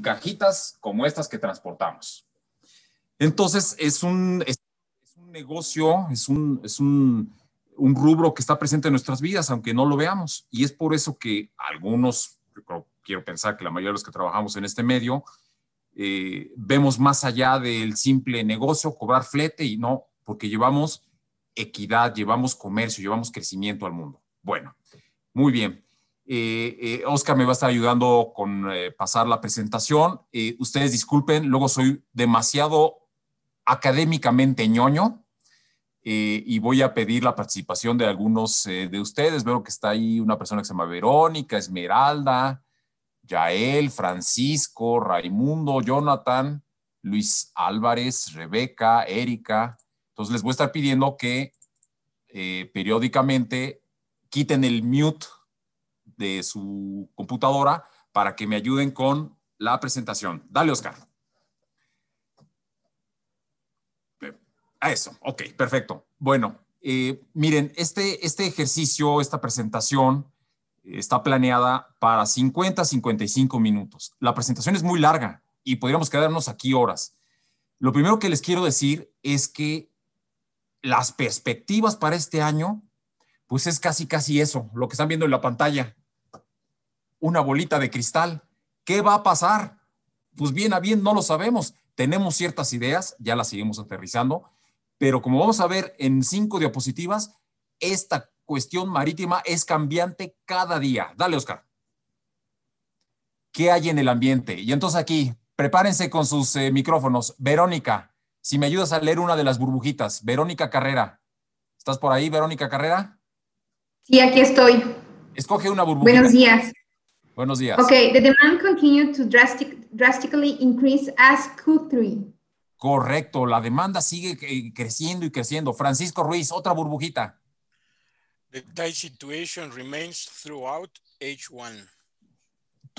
cajitas como estas que transportamos. Entonces, es un, negocio, es, un, rubro que está presente en nuestras vidas, aunque no lo veamos. Y es por eso que algunos, quiero pensar que la mayoría de los que trabajamos en este medio, eh, vemos más allá del simple negocio, cobrar flete y no, porque llevamos equidad, llevamos comercio, llevamos crecimiento al mundo. Bueno, muy bien. Eh, eh, Oscar me va a estar ayudando con eh, pasar la presentación. ustedes disculpen, luego soy demasiado académicamente ñoño y voy a pedir la participación de algunos de ustedes. Veo que está ahí una persona que se llama Verónica, Esmeralda, Yael, Francisco, Raimundo, Jonathan, Luis Álvarez, Rebeca, Erika. Entonces les voy a estar pidiendo que periódicamente quiten el mute de su computadora para que me ayuden con la presentación. Dale, Oscar. Eh, a eso, ok, perfecto. Bueno, eh, miren, este, este ejercicio, esta presentación eh, está planeada para 50, 55 minutos. La presentación es muy larga y podríamos quedarnos aquí horas. Lo primero que les quiero decir es que las perspectivas para este año, pues es casi, casi eso, lo que están viendo en la pantalla una bolita de cristal. ¿Qué va a pasar? Pues bien a bien no lo sabemos. Tenemos ciertas ideas, ya las seguimos aterrizando, pero como vamos a ver en cinco diapositivas, esta cuestión marítima es cambiante cada día. Dale, Oscar. ¿Qué hay en el ambiente? Y entonces aquí, prepárense con sus eh, micrófonos. Verónica, si me ayudas a leer una de las burbujitas. Verónica Carrera. ¿Estás por ahí, Verónica Carrera? Sí, aquí estoy. Escoge una burbuja. Buenos días. Buenos días. Okay, the demand continued to drastically increase as Q3. Correcto, la demanda sigue creciendo y creciendo. Francisco Ruiz, otra burbujita. The tight situation remains throughout H1.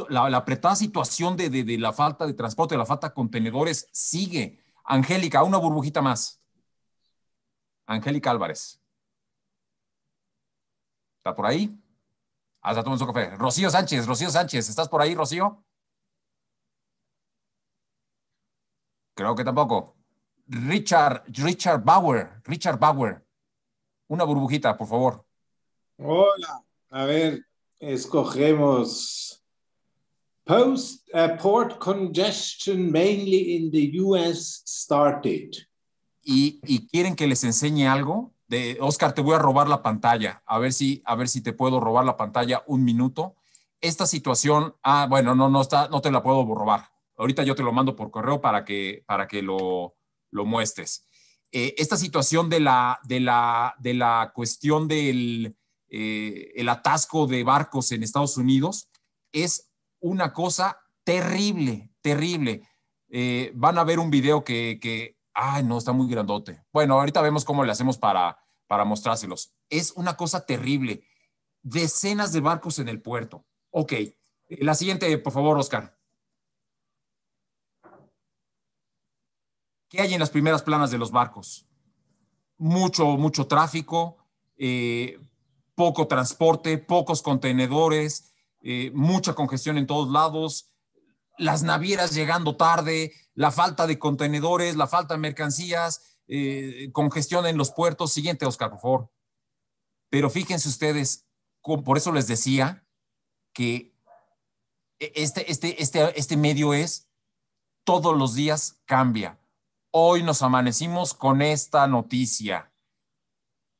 La, apretada situación de, de, de, la falta de transporte, la falta de contenedores sigue. Angélica, una burbujita más. Angélica Álvarez. ¿Está por ahí? Hasta tomen su café. Rocío Sánchez, Rocío Sánchez, ¿estás por ahí, Rocío? Creo que tampoco. Richard, Richard Bauer, Richard Bauer. Una burbujita, por favor. Hola, a ver, escogemos post eh, port congestion mainly in the US started. ¿Y, ¿Y, quieren que les enseñe algo? Oscar, te voy a robar la pantalla, a ver si, a ver si te puedo robar la pantalla un minuto. Esta situación, ah, bueno, no, no está, no te la puedo robar. Ahorita yo te lo mando por correo para que, para que lo, lo muestres. Eh, esta situación de la, de la, de la cuestión del eh, el atasco de barcos en Estados Unidos es una cosa terrible, terrible. Eh, van a ver un video que, que ay, no, está muy grandote. Bueno, ahorita vemos cómo le hacemos para, para mostrárselos. Es una cosa terrible. Decenas de barcos en el puerto. Ok, eh, la siguiente, por favor, Oscar. ¿Qué hay en las primeras planas de los barcos? Mucho, mucho tráfico, eh, poco transporte, pocos contenedores, eh, mucha congestión en todos lados, las navieras llegando tarde, la falta de contenedores, la falta de mercancías, eh, congestión en los puertos. Siguiente, Oscar, por favor. Pero fíjense ustedes, por eso les decía que e-, este, este, este, este medio es todos los días cambia. Hoy nos amanecimos con esta noticia.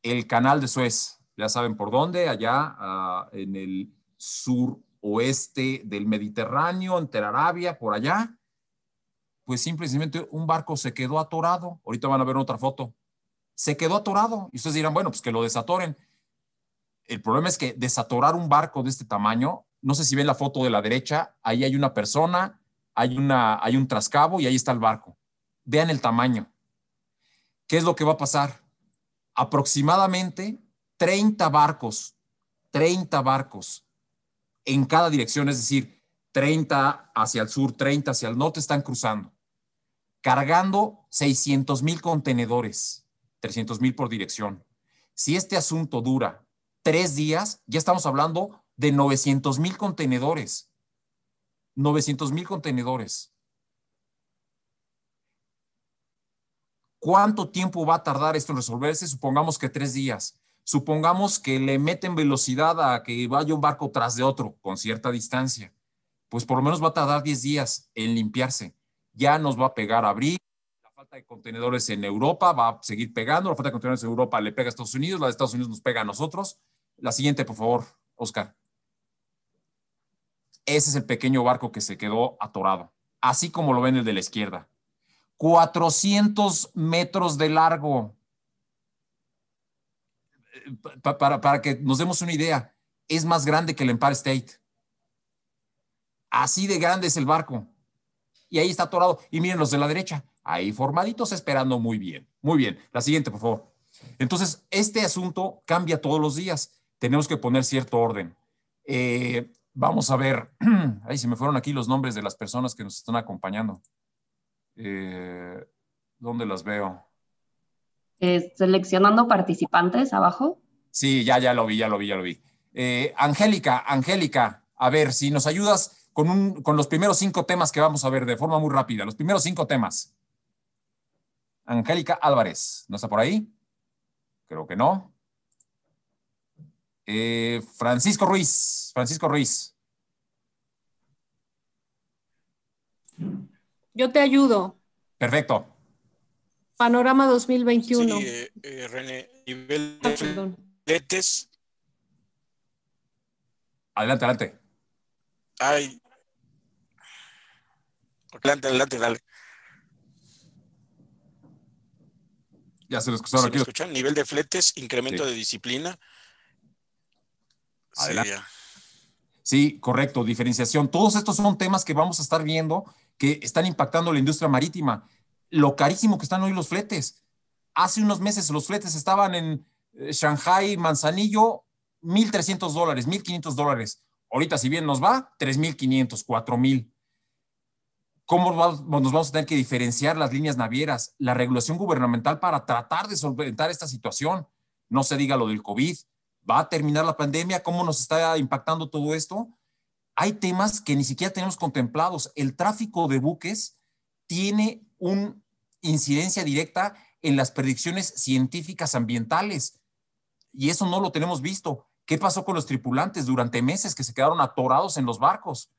El canal de Suez, ya saben por dónde, allá ah, en el suroeste del Mediterráneo, entre Arabia, por allá pues simplemente un barco se quedó atorado. Ahorita van a ver otra foto. Se quedó atorado. Y ustedes dirán, bueno, pues que lo desatoren. El problema es que desatorar un barco de este tamaño, no sé si ven la foto de la derecha, ahí hay una persona, hay, una, hay un trascabo y ahí está el barco. Vean el tamaño. ¿Qué es lo que va a pasar? Aproximadamente 30 barcos, 30 barcos en cada dirección, es decir, 30 hacia el sur, 30 hacia el norte están cruzando cargando 600 mil contenedores, 300 mil por dirección. Si este asunto dura tres días, ya estamos hablando de 900 mil contenedores. 900 mil contenedores. ¿Cuánto tiempo va a tardar esto en resolverse? Supongamos que tres días. Supongamos que le meten velocidad a que vaya un barco tras de otro con cierta distancia. Pues por lo menos va a tardar 10 días en limpiarse ya nos va a pegar a abril. La falta de contenedores en Europa va a seguir pegando. La falta de contenedores en Europa le pega a Estados Unidos, la de Estados Unidos nos pega a nosotros. La siguiente, por favor, Oscar. Ese es el pequeño barco que se quedó atorado, así como lo ven el de la izquierda. 400 metros de largo. Eh, para, para que nos demos una idea, es más grande que el Empire State. Así de grande es el barco y ahí está atorado. Y miren los de la derecha, ahí formaditos esperando muy bien. Muy bien, la siguiente, por favor. Entonces, este asunto cambia todos los días. Tenemos que poner cierto orden. Eh, vamos a ver, ahí se me fueron aquí los nombres de las personas que nos están acompañando. Eh, ¿Dónde las veo? Eh, seleccionando participantes abajo. Sí, ya, ya lo vi, ya lo vi, ya lo vi. Angélica, Angélica, a ver, si nos ayudas con, los primeros cinco temas que vamos a ver de forma muy rápida. Los primeros cinco temas. Angélica Álvarez, ¿no está por ahí? Creo que no. Eh, Francisco Ruiz, Francisco Ruiz. Yo te ayudo. Perfecto. Panorama 2021. Eh, eh, René, nivel de ah, Adelante, adelante. Ay... Adelante, adelante, dale. Ya se lo escucharon aquí. escuchan? Nivel de fletes, incremento de disciplina. Sí, correcto, diferenciación. Todos estos son temas que vamos a estar viendo que están impactando la industria marítima. Lo carísimo que están hoy los fletes. Hace unos meses los fletes estaban en eh, Shanghai, Manzanillo, 1.300 dólares, 1.500 dólares. Ahorita, si bien nos va, 3.500, 4.000 cómo nos vamos a tener que diferenciar las líneas navieras, la regulación gubernamental para tratar de solventar esta situación. No se diga lo del COVID, va a terminar la pandemia, cómo nos está impactando todo esto. Hay temas que ni siquiera tenemos contemplados. El tráfico de buques tiene una incidencia directa en las predicciones científicas ambientales y eso no lo tenemos visto. ¿Qué pasó con los tripulantes durante meses que se quedaron atorados en los barcos?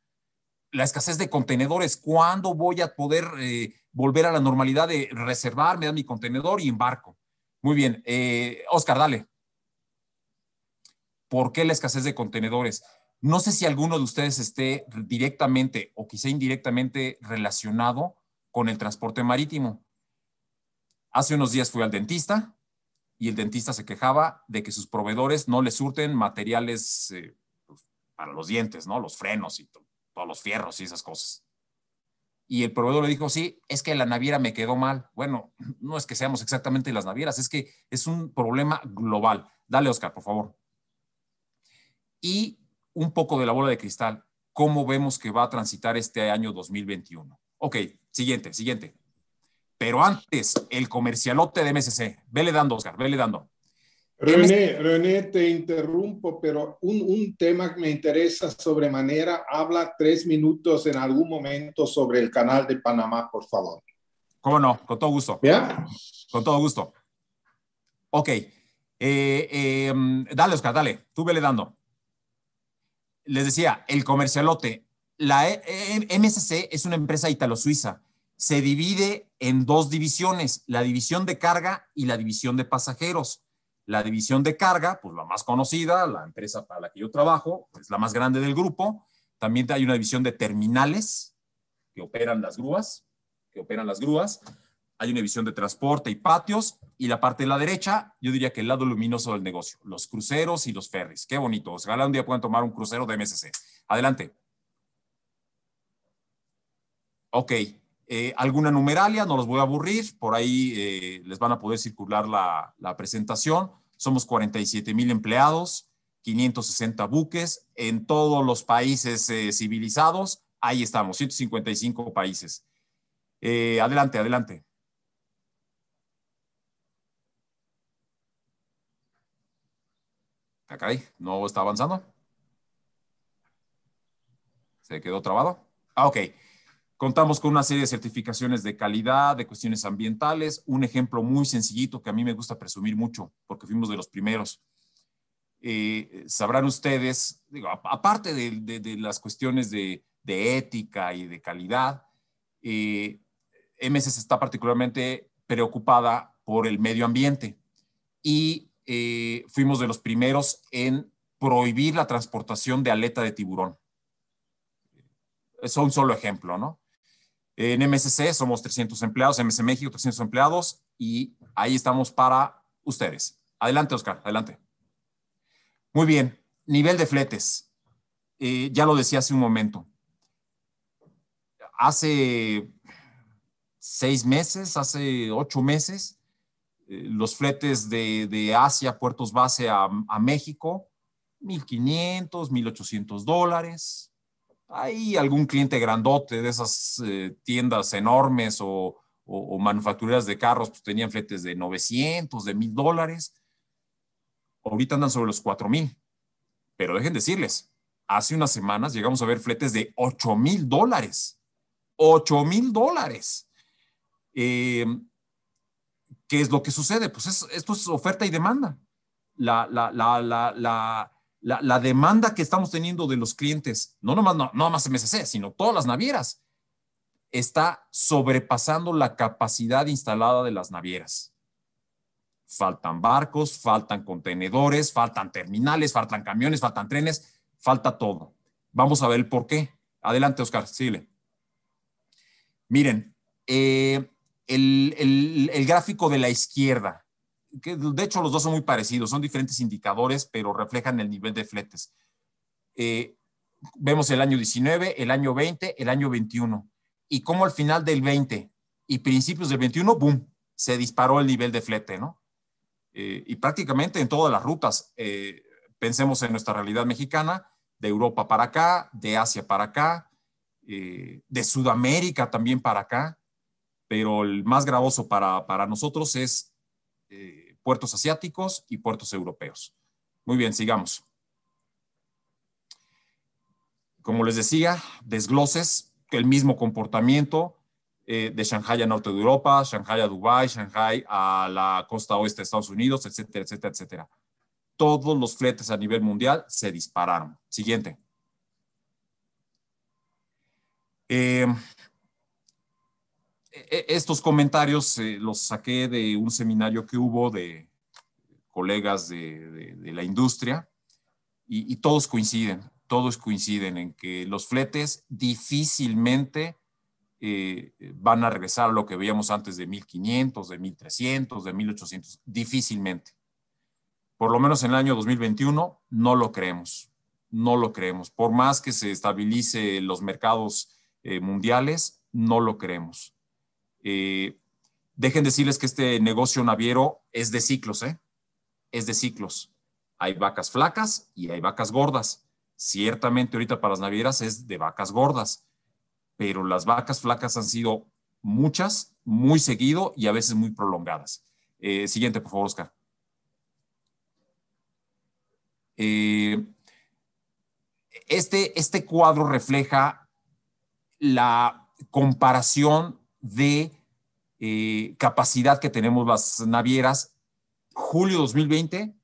la escasez de contenedores, ¿cuándo voy a poder eh, volver a la normalidad de reservarme a mi contenedor y embarco? Muy bien, eh, Oscar, dale. ¿Por qué la escasez de contenedores? No sé si alguno de ustedes esté directamente o quizá indirectamente relacionado con el transporte marítimo. Hace unos días fui al dentista y el dentista se quejaba de que sus proveedores no le surten materiales eh, pues, para los dientes, ¿no? Los frenos y todo los fierros y esas cosas. Y el proveedor le dijo, sí, es que la naviera me quedó mal. Bueno, no es que seamos exactamente las navieras, es que es un problema global. Dale, Oscar, por favor. Y un poco de la bola de cristal, cómo vemos que va a transitar este año 2021. Ok, siguiente, siguiente. Pero antes, el comercialote de MSC. Vele dando, Oscar, vele dando. René, e, René, e te interrumpo, pero un, tema que me interesa sobremanera, habla tres minutos en algún momento sobre el canal de Panamá, por favor. ¿Cómo no? Con todo gusto. ¿Ya? Con todo gusto. Ok. Eh, em, dale, Oscar, dale. Tú vele dando. Les decía, el comercialote. La e, MSC es una empresa italo-suiza. Se divide en dos divisiones, la división de carga y la división de pasajeros la división de carga, pues la más conocida, la empresa para la que yo trabajo, es la más grande del grupo. También hay una división de terminales que operan las grúas, que operan las grúas. Hay una división de transporte y patios. Y la parte de la derecha, yo diría que el lado luminoso del negocio, los cruceros y los ferries. Qué bonito. o sea, un día pueden tomar un crucero de MSC. Adelante. Ok. Eh, alguna numeralia, no los voy a aburrir, por ahí eh, les van a poder circular la presentación. Somos 47 mil empleados, 560 buques en todos los países eh, civilizados. Ahí estamos, 155 países. Eh, adelante, adelante. Acá ah, hay, no está avanzando. Se quedó trabado. Ah, ok. Contamos con una serie de certificaciones de calidad, de cuestiones ambientales. Un ejemplo muy sencillito que a mí me gusta presumir mucho, porque fuimos de los primeros. Eh, sabrán ustedes, aparte de, las cuestiones de, ética y de calidad, eh, MSS está particularmente preocupada por el medio ambiente y eh, fuimos de los primeros en prohibir la transportación de aleta de tiburón. Es un solo ejemplo, ¿no? En MSC somos 300 empleados, MSC México 300 empleados y ahí estamos para ustedes. Adelante, Oscar, adelante. Muy bien, nivel de fletes. Eh, ya lo decía hace un momento. Hace seis meses, hace ocho meses, eh, los fletes de, Asia, puertos base a, a México, 1.500, 1.800 dólares, hay algún cliente grandote de esas eh, tiendas enormes o, manufactureras de carros, pues tenían fletes de 900, de 1000 dólares. Ahorita andan sobre los 4000. Pero dejen decirles, hace unas semanas llegamos a ver fletes de 8,000 dólares. ¡8,000 dólares. Em, ¿Qué es lo que sucede? Pues es, esto es oferta y demanda. La, la, la, la, la, demanda que estamos teniendo de los clientes, no nomás, no, MSC, sino todas las navieras, está sobrepasando la capacidad instalada de las navieras. Faltan barcos, faltan contenedores, faltan terminales, faltan camiones, faltan trenes, falta todo. Vamos a ver el por qué. Adelante, Oscar, sigue. Miren, eh, el gráfico de la izquierda de hecho los dos son muy parecidos, son diferentes indicadores, pero reflejan el nivel de fletes. Eh, vemos el año 19, el año 20, el año 21, y como al final del 20 y principios del 21, ¡boom!, se disparó el nivel de flete, ¿no? Eh, y prácticamente en todas las rutas, eh, pensemos en nuestra realidad mexicana, de Europa para acá, de Asia para acá, de Sudamérica también para acá, pero el más gravoso para nosotros es eh, puertos asiáticos y puertos europeos. Muy bien, sigamos. Como les decía, desgloses, el mismo comportamiento eh, de Shanghai a norte de Europa, Shanghai a Dubái, Shanghai a la costa oeste de Estados Unidos, etcétera, etcétera, etcétera. Todos los fletes a nivel mundial se dispararon. Siguiente. Eh, e-, e-, estos comentarios eh, los saqué de un seminario que hubo de colegas de, la industria y, todos coinciden, todos coinciden en que los fletes difícilmente eh, van a regresar a lo que veíamos antes de 1500, de 1300, de 1800, difícilmente. Por lo menos en el año 2021 no lo creemos, no lo creemos. Por más que se estabilice los mercados eh, mundiales, no lo creemos. Eh, dejen decirles que este negocio naviero es de ciclos, ¿eh? Es de ciclos. Hay vacas flacas y hay vacas gordas. Ciertamente ahorita para las navieras es de vacas gordas, pero las vacas flacas han sido muchas, muy seguido y a veces muy prolongadas. Eh, siguiente, por favor, Oscar. Eh, este, este cuadro refleja la comparación de eh, capacidad que tenemos las navieras julio 2020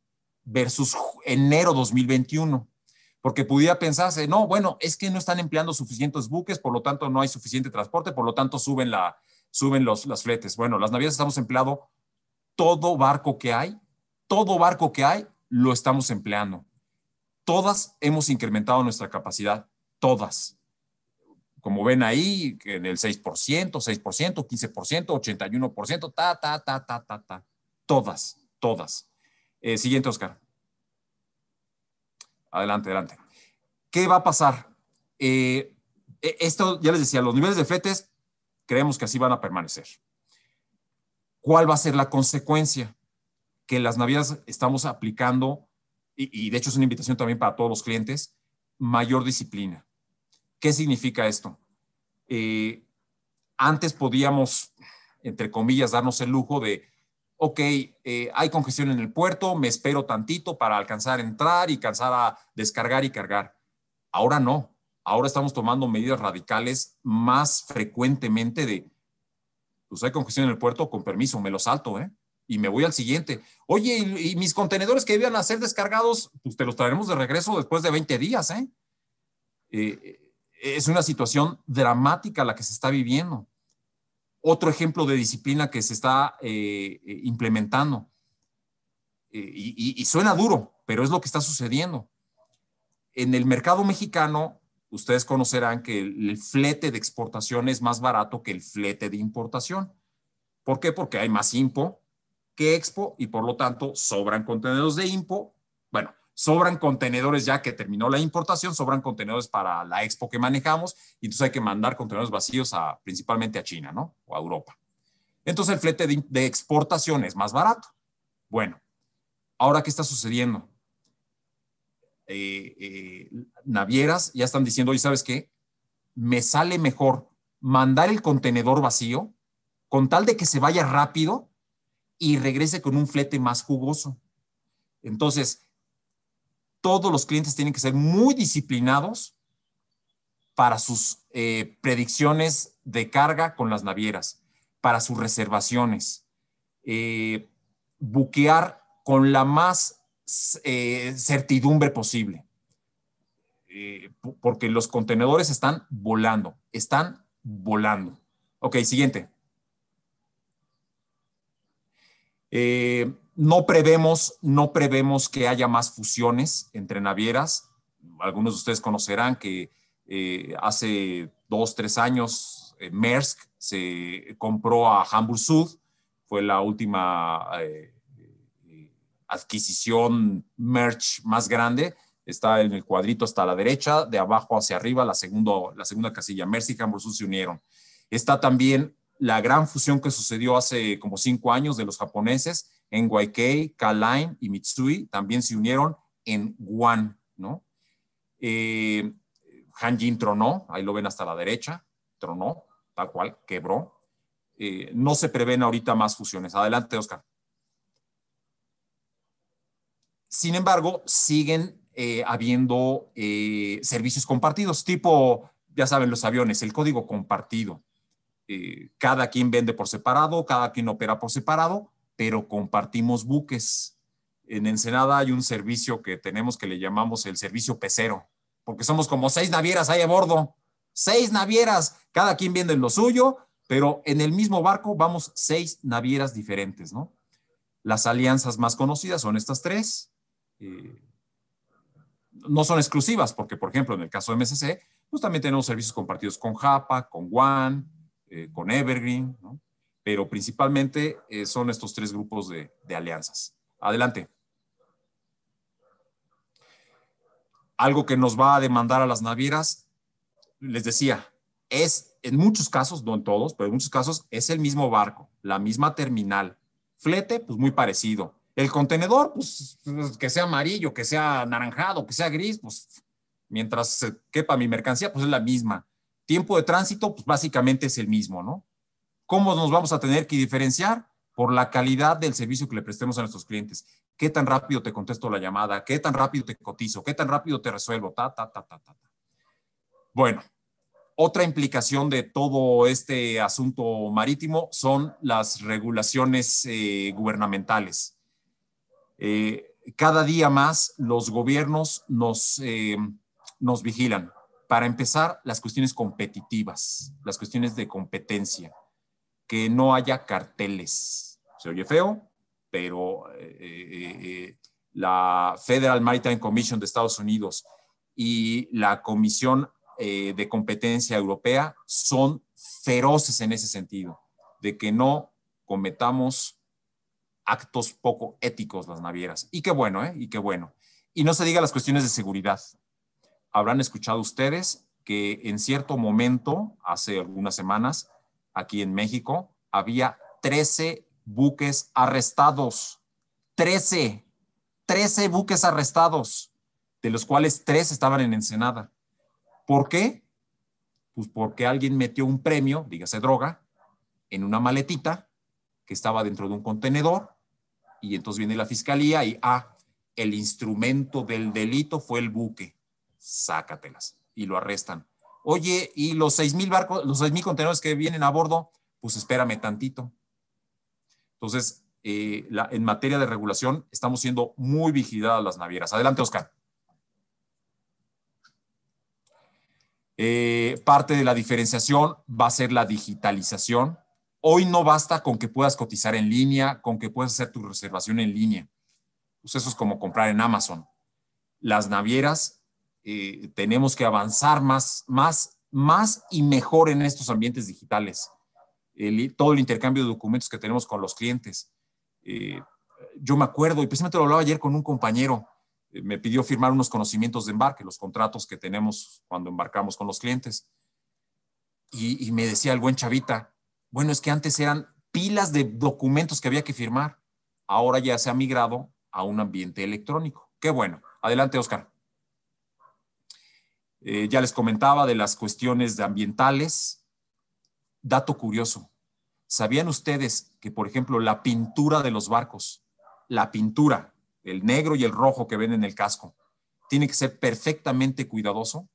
versus enero 2021. Porque pudiera pensarse, no, bueno, es que no están empleando suficientes buques, por lo tanto no hay suficiente transporte, por lo tanto suben, la, suben los, las fletes. Bueno, las navieras estamos empleando todo barco que hay, todo barco que hay lo estamos empleando. Todas hemos incrementado nuestra capacidad, todas como ven ahí, en el 6%, 6%, 15%, 81%, ta, ta, ta, ta, ta, ta. Todas, todas. Eh, siguiente, Oscar. Adelante, adelante. ¿Qué va a pasar? Eh, e, esto, ya les decía, los niveles de fetes creemos que así van a permanecer. ¿Cuál va a ser la consecuencia? Que las navidades estamos aplicando, y de hecho es una invitación también para todos los clientes, mayor disciplina ¿Qué significa esto? Eh, antes podíamos, entre comillas, darnos el lujo de, ok, eh, hay congestión en el puerto, me espero tantito para alcanzar a entrar y alcanzar a descargar y cargar. Ahora no. Ahora estamos tomando medidas radicales más frecuentemente de, pues hay congestión en el puerto, con permiso, me lo salto, ¿eh? Y me voy al siguiente. Oye, y, mis contenedores que debían ser descargados, pues te los traeremos de regreso después de 20 días, ¿eh? eh es una situación dramática la que se está viviendo. Otro ejemplo de disciplina que se está eh, eh, implementando. Eh, y, suena duro, pero es lo que está sucediendo. En el mercado mexicano, ustedes conocerán que el, el flete de exportación es más barato que el flete de importación. ¿Por qué? Porque hay más IMPO que Expo y por lo tanto sobran contenedores de IMPO sobran contenedores ya que terminó la importación, sobran contenedores para la expo que manejamos, y entonces hay que mandar contenedores vacíos principalmente a China, ¿no? O a Europa. Entonces el flete de, exportación es más barato. Bueno, ahora ¿qué está sucediendo? Eh, eh, navieras ya están diciendo, oye, ¿sabes qué? Me sale mejor mandar el contenedor vacío con tal de que se vaya rápido y regrese con un flete más jugoso. Entonces, todos los clientes tienen que ser muy disciplinados para sus eh, predicciones de carga con las navieras, para sus reservaciones, eh, buquear con la más eh, certidumbre posible, porque los contenedores están volando, están volando. Ok, siguiente. Eh, no prevemos, no prevemos que haya más fusiones entre navieras. Algunos de ustedes conocerán que eh, hace dos, tres años eh, Merck se compró a Hamburg Sud, fue la última eh, adquisición merch más grande. Está en el cuadrito hasta la derecha, de abajo hacia arriba, la, segunda casilla. Merck y Hamburg Sud se unieron. Está también la gran fusión que sucedió hace como cinco años de los japoneses en k Kaline y Mitsui también se unieron en Guan, ¿no? Eh, Hanjin tronó, ahí lo ven hasta la derecha, tronó, tal cual, quebró. Eh, no se prevén ahorita más fusiones. Adelante, Oscar. Sin embargo, siguen eh, habiendo servicios compartidos, tipo, ya saben, los aviones, el código compartido. cada quien vende por separado, cada quien opera por separado, pero compartimos buques. En Ensenada hay un servicio que tenemos que le llamamos el servicio pecero, porque somos como seis navieras ahí a bordo, seis navieras, cada quien en lo suyo, pero en el mismo barco vamos seis navieras diferentes, ¿no? Las alianzas más conocidas son estas tres. Eh, no son exclusivas, porque, por ejemplo, en el caso de MSC, pues también tenemos servicios compartidos con Japa, con One, eh, con Evergreen, ¿no? pero principalmente eh, son estos tres grupos de, alianzas. Adelante. Algo que nos va a demandar a las navieras, les decía, es en muchos casos, no en todos, pero en muchos casos es el mismo barco, la misma terminal. Flete, pues muy parecido. El contenedor, pues, pues que sea amarillo, que sea anaranjado, que sea gris, pues mientras eh, quepa mi mercancía, pues es la misma. Tiempo de tránsito, pues básicamente es el mismo, ¿no? ¿Cómo nos vamos a tener que diferenciar? Por la calidad del servicio que le prestemos a nuestros clientes. ¿Qué tan rápido te contesto la llamada? ¿Qué tan rápido te cotizo? ¿Qué tan rápido te resuelvo? Bueno, otra implicación de todo este asunto marítimo son las regulaciones eh, gubernamentales. Eh, cada día más los gobiernos nos, eh, nos vigilan. Para empezar, las cuestiones competitivas, las cuestiones de competencia que no haya carteles. Se oye feo, pero eh, eh, eh, la Federal Maritime Commission de Estados Unidos y la Comisión de Competencia Europea son feroces en ese sentido, de que no cometamos actos poco éticos las navieras. Y qué bueno, ¿eh? Y qué bueno. Y no se diga las cuestiones de seguridad. Habrán escuchado ustedes que en cierto momento, hace algunas semanas, aquí en México, había 13 buques arrestados. 13. 13 buques arrestados, de los cuales 3 estaban en Ensenada. ¿Por qué? Pues porque alguien metió un premio, dígase droga, en una maletita que estaba dentro de un contenedor y entonces viene la fiscalía y, ah, el instrumento del delito fue el buque, sácatelas y lo arrestan oye, y los seis mil barcos, los seis mil contenedores que vienen a bordo, pues espérame tantito. Entonces, eh, en materia de regulación, estamos siendo muy vigiladas las navieras. Adelante, Oscar. Eh, parte de la diferenciación va a ser la digitalización. Hoy no basta con que puedas cotizar en línea, con que puedas hacer tu reservación en línea. Pues eso es como comprar en Amazon. Las navieras eh, tenemos que avanzar más, más, más y mejor en estos ambientes digitales. todo el intercambio de documentos que tenemos con los clientes. Eh, yo me acuerdo, y precisamente lo hablaba ayer con un compañero, eh, me pidió firmar unos conocimientos de embarque, los contratos que tenemos cuando embarcamos con los clientes. Y, y me decía el buen chavita, bueno, es que antes eran pilas de documentos que había que firmar. Ahora ya se ha migrado a un ambiente electrónico. Qué bueno. Adelante, Oscar. Eh, ya les comentaba de las cuestiones ambientales. Dato curioso, ¿sabían ustedes que, por ejemplo, la pintura de los barcos, la pintura, el negro y el rojo que ven en el casco, tiene que ser perfectamente cuidadoso?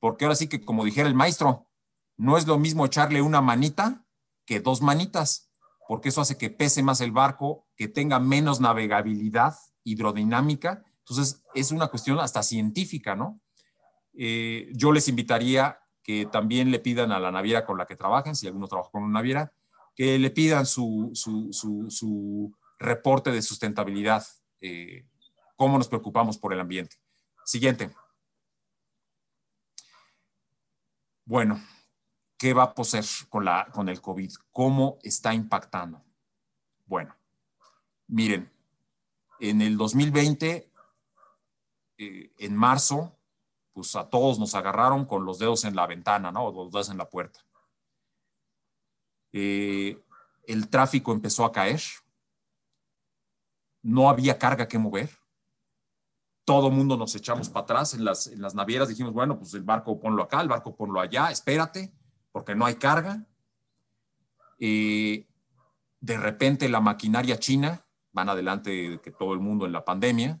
Porque ahora sí que, como dijera el maestro, no es lo mismo echarle una manita que dos manitas, porque eso hace que pese más el barco, que tenga menos navegabilidad hidrodinámica. Entonces, es una cuestión hasta científica, ¿no? Eh, yo les invitaría que también le pidan a la naviera con la que trabajen, si alguno trabaja con una naviera, que le pidan su, reporte de sustentabilidad, eh, cómo nos preocupamos por el ambiente. Siguiente. Bueno, ¿qué va a poseer con, la, con el COVID? ¿Cómo está impactando? Bueno, miren, en el 2020, eh, en marzo, pues a todos nos agarraron con los dedos en la ventana, ¿no? O los dedos en la puerta. Eh, el tráfico empezó a caer, no había carga que mover, todo el mundo nos echamos para atrás en las, en las navieras, dijimos, bueno, pues el barco ponlo acá, el barco ponlo allá, espérate, porque no hay carga. Eh, de repente la maquinaria china, van adelante que todo el mundo en la pandemia,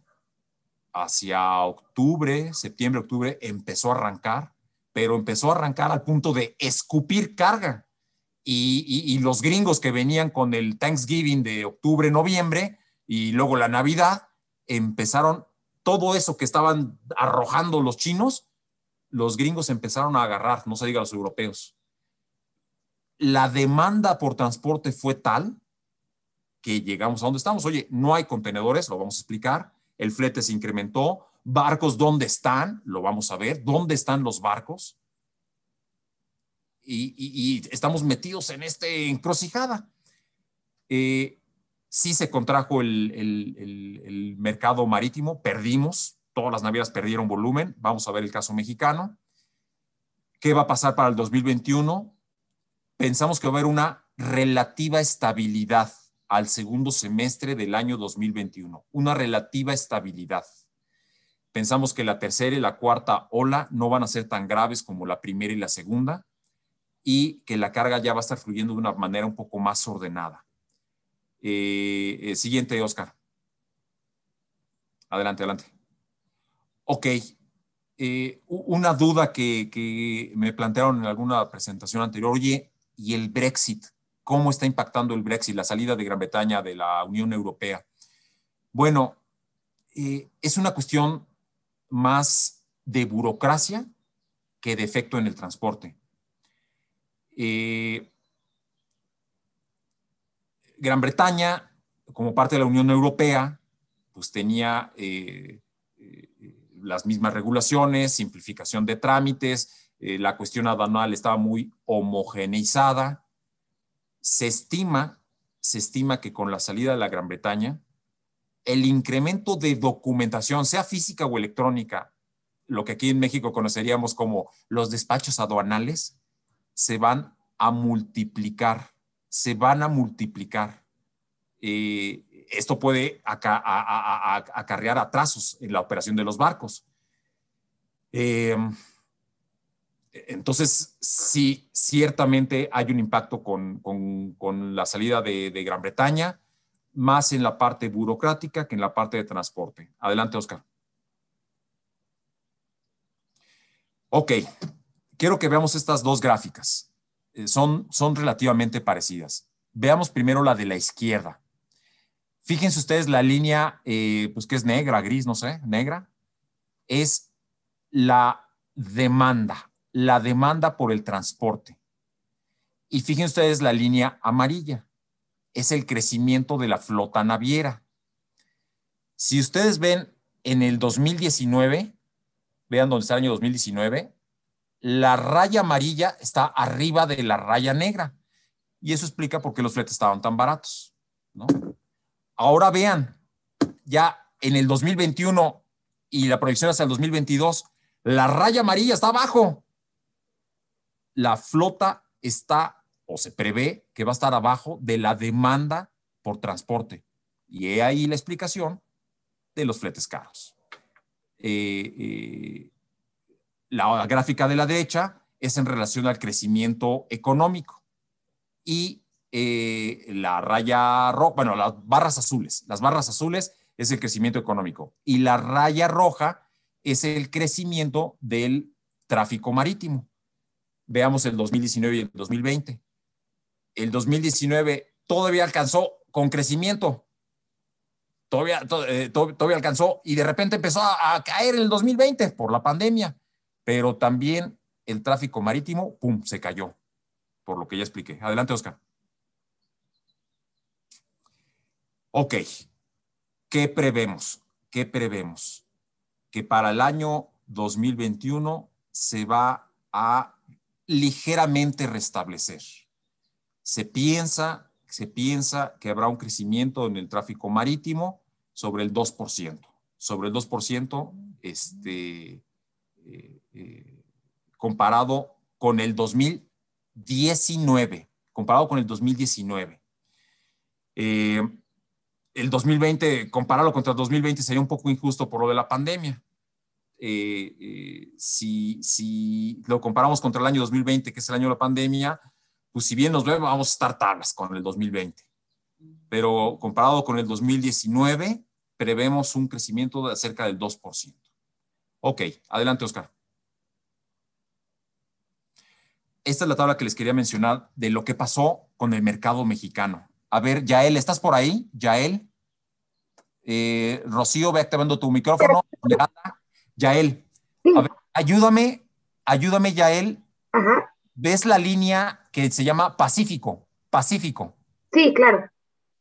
hacia octubre, septiembre, octubre, empezó a arrancar, pero empezó a arrancar al punto de escupir carga. Y, los gringos que venían con el Thanksgiving de octubre, noviembre y luego la Navidad, empezaron todo eso que estaban arrojando los chinos, los gringos empezaron a agarrar, no se diga los europeos. La demanda por transporte fue tal que llegamos a donde estamos. Oye, no hay contenedores, lo vamos a explicar el flete se incrementó, barcos, ¿dónde están? Lo vamos a ver, ¿dónde están los barcos? Y, estamos metidos en esta encrucijada. Eh, sí se contrajo el, el, mercado marítimo, perdimos, todas las navieras perdieron volumen, vamos a ver el caso mexicano. ¿Qué va a pasar para el 2021? Pensamos que va a haber una relativa estabilidad al segundo semestre del año 2021, una relativa estabilidad. Pensamos que la tercera y la cuarta ola no van a ser tan graves como la primera y la segunda y que la carga ya va a estar fluyendo de una manera un poco más ordenada. Eh, eh, siguiente, Oscar. Adelante, adelante. Ok. Eh, una duda que, que me plantearon en alguna presentación anterior, oye, ¿y el Brexit? cómo está impactando el Brexit, la salida de Gran Bretaña de la Unión Europea. Bueno, eh, es una cuestión más de burocracia que de efecto en el transporte. Eh, Gran Bretaña, como parte de la Unión Europea, pues tenía eh, las mismas regulaciones, simplificación de trámites, la cuestión aduanal estaba muy homogeneizada, se estima, se estima que con la salida de la Gran Bretaña, el incremento de documentación, sea física o electrónica, lo que aquí en México conoceríamos como los despachos aduanales, se van a multiplicar, se van a multiplicar. Eh, esto puede acarrear atrasos en la operación de los barcos. Eh, eh, entonces, sí, ciertamente hay un impacto con, la salida de, Gran Bretaña, más en la parte burocrática que en la parte de transporte. Adelante, Oscar. Ok, quiero que veamos estas dos gráficas. Eh, son, relativamente parecidas. Veamos primero la de la izquierda. Fíjense ustedes la línea, eh, pues que es negra, gris, no sé, negra, es la demanda la demanda por el transporte. Y fíjense ustedes la línea amarilla, es el crecimiento de la flota naviera. Si ustedes ven en el 2019, vean dónde está el año 2019, la raya amarilla está arriba de la raya negra. Y eso explica por qué los fletes estaban tan baratos. ¿no? Ahora vean, ya en el 2021 y la proyección hasta el 2022, la raya amarilla está abajo la flota está o se prevé que va a estar abajo de la demanda por transporte. Y he ahí la explicación de los fletes caros. Eh, eh, la gráfica de la derecha es en relación al crecimiento económico y eh, la raya roja, bueno, las barras azules, las barras azules es el crecimiento económico y la raya roja es el crecimiento del tráfico marítimo. Veamos el 2019 y el 2020. El 2019 todavía alcanzó con crecimiento. Todavía, eh, todavía alcanzó y de repente empezó a, a caer el 2020 por la pandemia, pero también el tráfico marítimo, ¡pum!, se cayó, por lo que ya expliqué. Adelante, Oscar. Ok, ¿qué prevemos? ¿Qué prevemos? Que para el año 2021 se va a ligeramente restablecer. Se piensa, se piensa que habrá un crecimiento en el tráfico marítimo sobre el 2%. Sobre el 2%, este, eh, eh, comparado con el 2019, comparado con el 2019. Eh, el 2020, compararlo contra el 2020 sería un poco injusto por lo de la pandemia, eh, eh, si, si, lo comparamos contra el año 2020, que es el año de la pandemia, pues si bien nos vemos, vamos a estar tablas con el 2020. Pero comparado con el 2019, prevemos un crecimiento de cerca del 2%. Ok, adelante, Oscar. Esta es la tabla que les quería mencionar de lo que pasó con el mercado mexicano. A ver, Yael, ¿estás por ahí? Yael. Eh, Rocío, ve activando tu micrófono. Yael, ayúdame, ayúdame, Yael. ¿Ves la línea que se llama Pacífico? Pacífico. Sí, claro.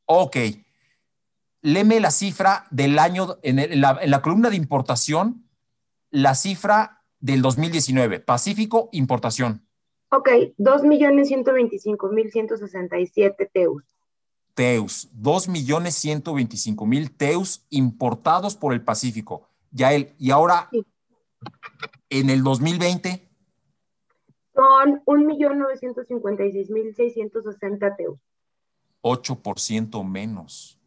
Ok. Leme la cifra del año, en, la, en la columna de importación, la cifra del 2019, Pacífico importación. Ok, 2.125.167 teus. Teus, 2.125.000 teus importados por el Pacífico. Yael, y ahora en el 2020 son 1.956.660 TEUs. 8% menos.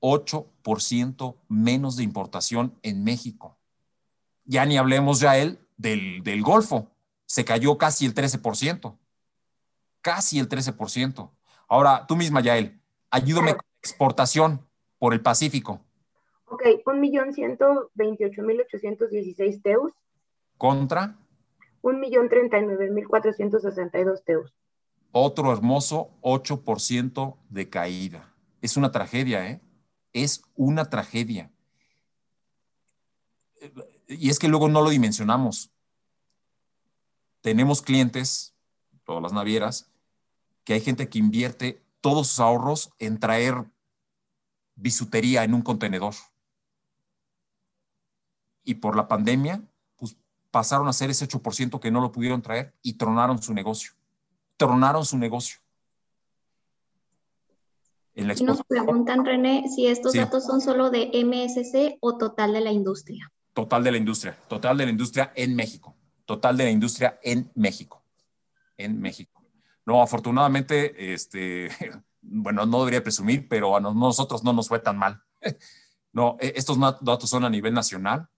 8% menos de importación en México. Ya ni hablemos, Yael, del, del Golfo. Se cayó casi el 13%. Casi el 13%. Ahora, tú misma, Yael, ayúdame con la exportación por el Pacífico. Ok, 1.128.816 teus. Contra. 1.039.462 teus. Otro hermoso 8% de caída. Es una tragedia, ¿eh? Es una tragedia. Y es que luego no lo dimensionamos. Tenemos clientes, todas las navieras, que hay gente que invierte todos sus ahorros en traer bisutería en un contenedor y por la pandemia, pues pasaron a ser ese 8% que no lo pudieron traer y tronaron su negocio. Tronaron su negocio. Y nos preguntan, René, si estos datos son solo de MSC o total de la industria. Total de la industria, total de la industria en México, total de la industria en México, en México. No, afortunadamente, este, bueno, no debería presumir, pero a nosotros no nos fue tan mal. No, e, estos datos son a nivel nacional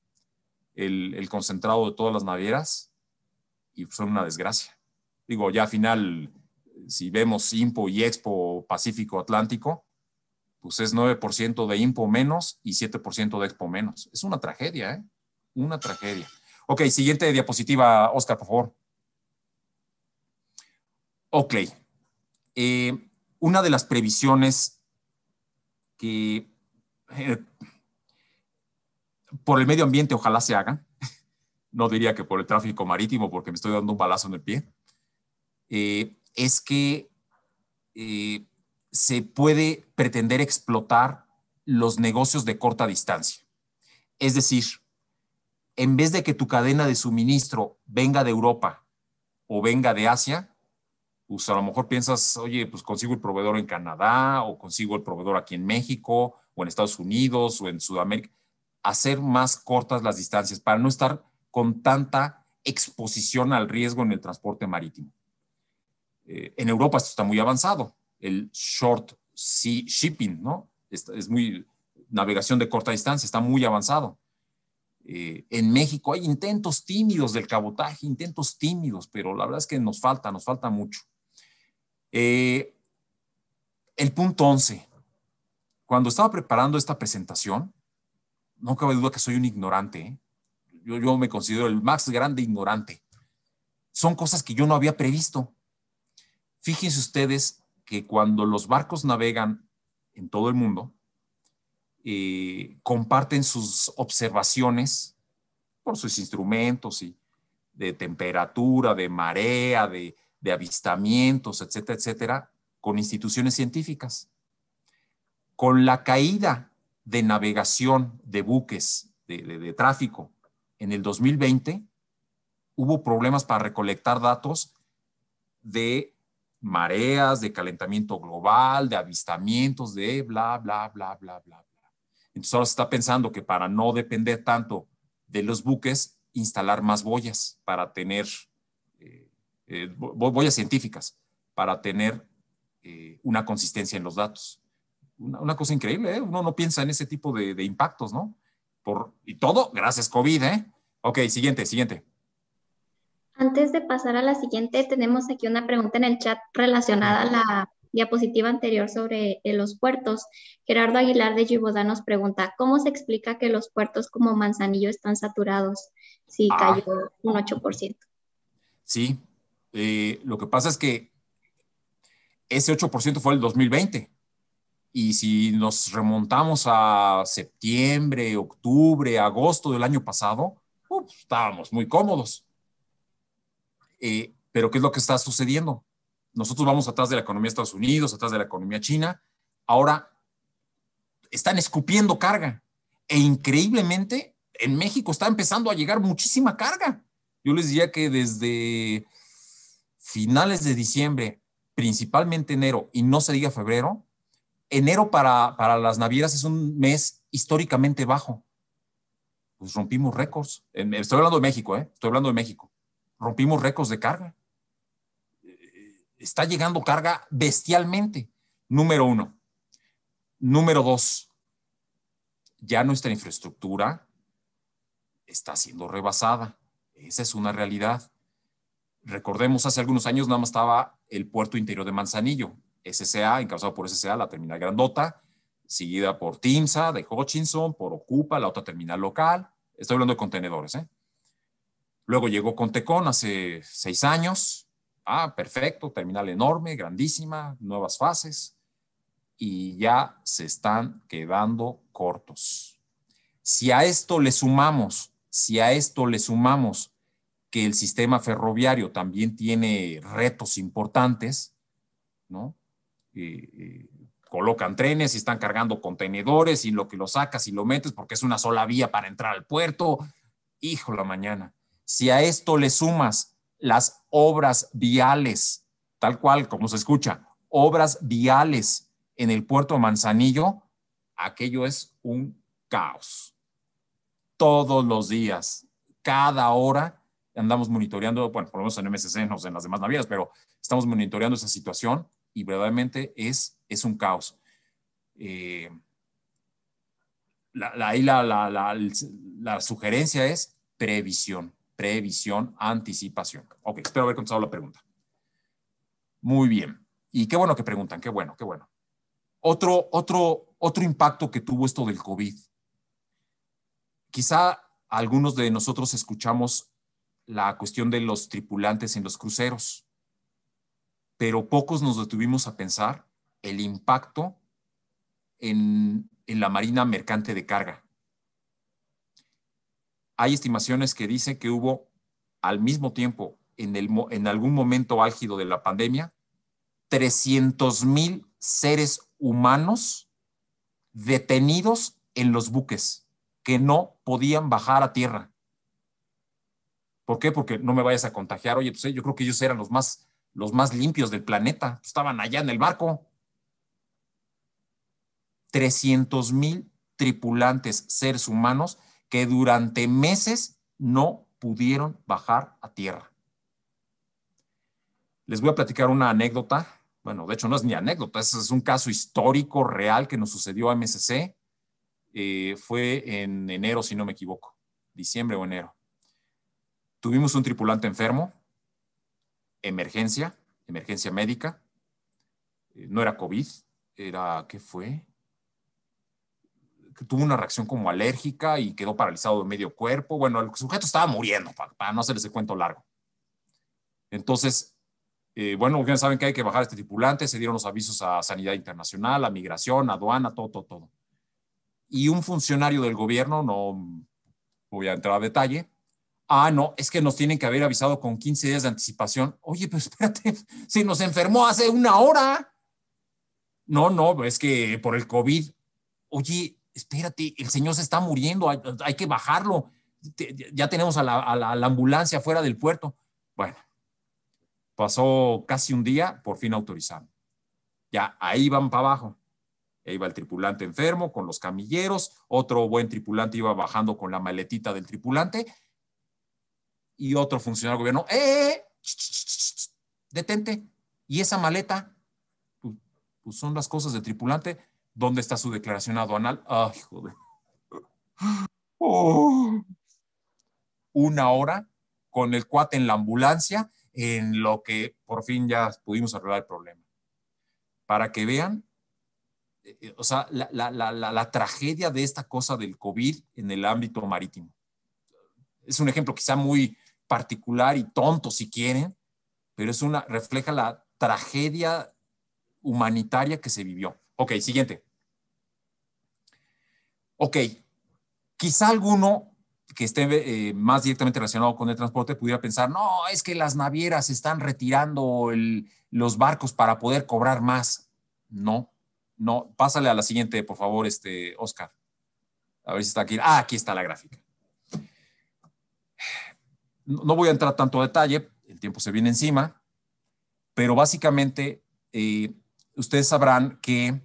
el, concentrado de todas las navieras y son una desgracia. Digo, ya al final, si vemos IMPO y Expo Pacífico Atlántico, pues es 9% de IMPO menos y 7% de Expo menos. Es una tragedia, ¿eh? Una tragedia. Ok, siguiente diapositiva, Oscar, por favor. Ok. Eh, una de las previsiones que eh, por el medio ambiente ojalá se hagan. No diría que por el tráfico marítimo, porque me estoy dando un balazo en el pie. Eh, es que eh, se puede pretender explotar los negocios de corta distancia. Es decir, en vez de que tu cadena de suministro venga de Europa o venga de Asia, pues a lo mejor piensas, oye, pues consigo el proveedor en Canadá o consigo el proveedor aquí en México o en Estados Unidos o en Sudamérica hacer más cortas las distancias, para no estar con tanta exposición al riesgo en el transporte marítimo. Eh, en Europa esto está muy avanzado, el short sea shipping, ¿no? Es, muy, navegación de corta distancia, está muy avanzado. Eh, en México hay intentos tímidos del cabotaje, intentos tímidos, pero la verdad es que nos falta, nos falta mucho. Eh, el punto 11. Cuando estaba preparando esta presentación, no cabe duda que soy un ignorante. ¿eh? Yo, me considero el más grande ignorante. Son cosas que yo no había previsto. Fíjense ustedes que cuando los barcos navegan en todo el mundo, eh, comparten sus observaciones por sus instrumentos y de temperatura, de marea, de, de avistamientos, etcétera, etcétera, con instituciones científicas. Con la caída de navegación de buques, de, tráfico, en el 2020 hubo problemas para recolectar datos de mareas, de calentamiento global, de avistamientos, de bla, bla, bla, bla, bla, Entonces ahora se está pensando que para no depender tanto de los buques, instalar más boyas para tener, eh, eh, boyas científicas, para tener eh, una consistencia en los datos una, cosa increíble, ¿eh? Uno no piensa en ese tipo de, impactos, ¿no? Por, y todo gracias COVID, ¿eh? Ok, siguiente, siguiente. Antes de pasar a la siguiente, tenemos aquí una pregunta en el chat relacionada a la diapositiva anterior sobre eh, los puertos. Gerardo Aguilar de Yubodá nos pregunta, ¿cómo se explica que los puertos como Manzanillo están saturados si ah. cayó un 8%? Sí, eh, lo que pasa es que ese 8% fue el 2020. Y si nos remontamos a septiembre, octubre, agosto del año pasado, estábamos muy cómodos. Eh, pero ¿qué es lo que está sucediendo? Nosotros vamos atrás de la economía de Estados Unidos, atrás de la economía china. Ahora están escupiendo carga. E increíblemente, en México está empezando a llegar muchísima carga. Yo les diría que desde finales de diciembre, principalmente enero, y no se diga febrero, enero para, las navieras es un mes históricamente bajo. Pues rompimos récords. Estoy hablando de México, ¿eh? Estoy hablando de México. Rompimos récords de carga. Está llegando carga bestialmente. Número uno. Número dos. Ya nuestra infraestructura está siendo rebasada. Esa es una realidad. Recordemos, hace algunos años nada más estaba el puerto interior de Manzanillo. SCA, encausado por SCA, la terminal grandota, seguida por TIMSA de Hutchinson, por Ocupa, la otra terminal local. Estoy hablando de contenedores. ¿eh? Luego llegó Contecon hace seis años. Ah, perfecto, terminal enorme, grandísima, nuevas fases. Y ya se están quedando cortos. Si a esto le sumamos, si a esto le sumamos que el sistema ferroviario también tiene retos importantes, ¿no? colocan trenes y están cargando contenedores y lo que lo sacas y lo metes porque es una sola vía para entrar al puerto. Hijo la mañana. Si a esto le sumas las obras viales, tal cual como se escucha, obras viales en el puerto Manzanillo, aquello es un caos. Todos los días, cada hora, andamos monitoreando, bueno, por lo menos en MSC, no en las demás navieras, pero estamos monitoreando esa situación y verdaderamente es, es un caos. Eh, la, la, ahí la, sugerencia es previsión, previsión, anticipación. Ok, espero haber contestado la pregunta. Muy bien. Y qué bueno que preguntan, qué bueno, qué bueno. Otro, otro, otro impacto que tuvo esto del COVID. Quizá algunos de nosotros escuchamos la cuestión de los tripulantes en los cruceros pero pocos nos detuvimos a pensar el impacto en, la Marina Mercante de Carga. Hay estimaciones que dicen que hubo al mismo tiempo, en, el, en algún momento álgido de la pandemia, 300 mil seres humanos detenidos en los buques que no podían bajar a tierra. ¿Por qué? Porque no me vayas a contagiar. Oye, pues eh, yo creo que ellos eran los más los más limpios del planeta, estaban allá en el barco. 300 mil tripulantes seres humanos que durante meses no pudieron bajar a tierra. Les voy a platicar una anécdota. Bueno, de hecho no es ni anécdota, es un caso histórico real que nos sucedió a MSC. Eh, fue en enero, si no me equivoco, diciembre o enero. Tuvimos un tripulante enfermo, emergencia, emergencia médica. Eh, no era COVID, era, ¿qué fue? tuvo una reacción como alérgica y quedó paralizado de medio cuerpo. Bueno, el sujeto estaba muriendo, para, no hacerles ese cuento largo. Entonces, eh, bueno, ustedes saben que hay que bajar este tripulante, se dieron los avisos a Sanidad Internacional, a Migración, a Aduana, todo, todo, todo. Y un funcionario del gobierno, no voy a entrar a detalle, Ah, no, es que nos tienen que haber avisado con 15 días de anticipación. Oye, pero espérate, si nos enfermó hace una hora. No, no, es que por el COVID. Oye, espérate, el señor se está muriendo, hay, que bajarlo. ya tenemos a la, ambulancia fuera del puerto. Bueno, pasó casi un día, por fin autorizaron. Ya ahí van para abajo. Ahí va el tripulante enfermo con los camilleros, otro buen tripulante iba bajando con la maletita del tripulante y otro funcionario del gobierno, ¡eh! eh, eh detente. ¿Y esa maleta? Pues son las cosas de tripulante. ¿Dónde está su declaración aduanal? ¡Ay, joder! Oh. Una hora con el cuate en la ambulancia, en lo que por fin ya pudimos arreglar el problema. Para que vean, eh, o sea, la tragedia de esta cosa del COVID en el ámbito marítimo. Es un ejemplo quizá muy, particular y tonto si quieren, pero es una, refleja la tragedia humanitaria que se vivió. Ok, siguiente. Ok, quizá alguno que esté eh, más directamente relacionado con el transporte pudiera pensar, no, es que las navieras están retirando los barcos para poder cobrar más. No, no, pásale a la siguiente, por favor, este, Oscar. A ver si está aquí. Ah, aquí está la gráfica no voy a entrar tanto a detalle, el tiempo se viene encima, pero básicamente eh, ustedes sabrán que